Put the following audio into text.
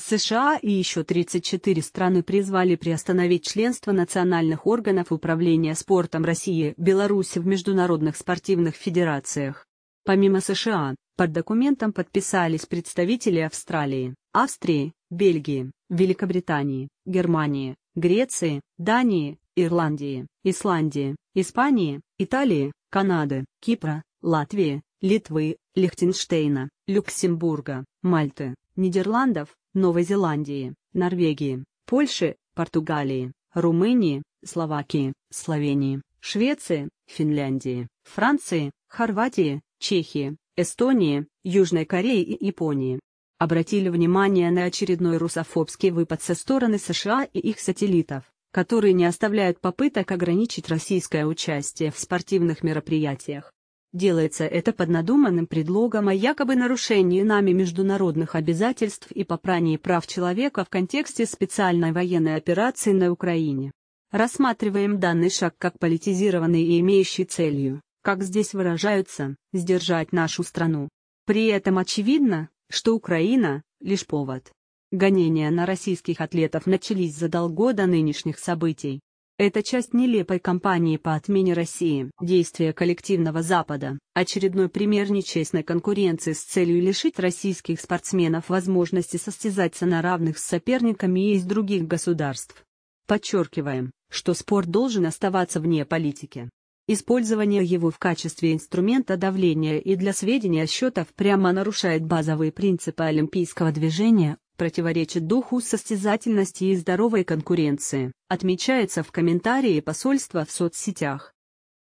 США и еще 34 страны призвали приостановить членство национальных органов управления спортом России и Беларуси в международных спортивных федерациях. Помимо США, под документом подписались представители Австралии, Австрии, Бельгии, Великобритании, Германии, Греции, Дании, Ирландии, Исландии, Испании, Италии, Канады, Кипра, Латвии, Литвы, Лихтенштейна, Люксембурга, Мальты, Нидерландов, Новой Зеландии, Норвегии, Польши, Португалии, Румынии, Словакии, Словении, Швеции, Финляндии, Франции, Хорватии, Чехии, Эстонии, Южной Кореи и Японии. Обратили внимание на очередной русофобский выпад со стороны США и их сателлитов, которые не оставляют попыток ограничить российское участие в спортивных мероприятиях. Делается это под надуманным предлогом о якобы нарушении нами международных обязательств и попрании прав человека в контексте специальной военной операции на Украине. Рассматриваем данный шаг как политизированный и имеющий целью, как здесь выражаются, сдержать нашу страну. При этом очевидно, что Украина – лишь повод. Гонения на российских атлетов начались задолго до нынешних событий. Это часть нелепой кампании по отмене России. Действия коллективного Запада – очередной пример нечестной конкуренции с целью лишить российских спортсменов возможности состязаться на равных с соперниками из других государств. Подчеркиваем, что спорт должен оставаться вне политики. Использование его в качестве инструмента давления и для сведения счетов прямо нарушает базовые принципы олимпийского движения противоречит духу состязательности и здоровой конкуренции, отмечается в комментарии посольства в соцсетях.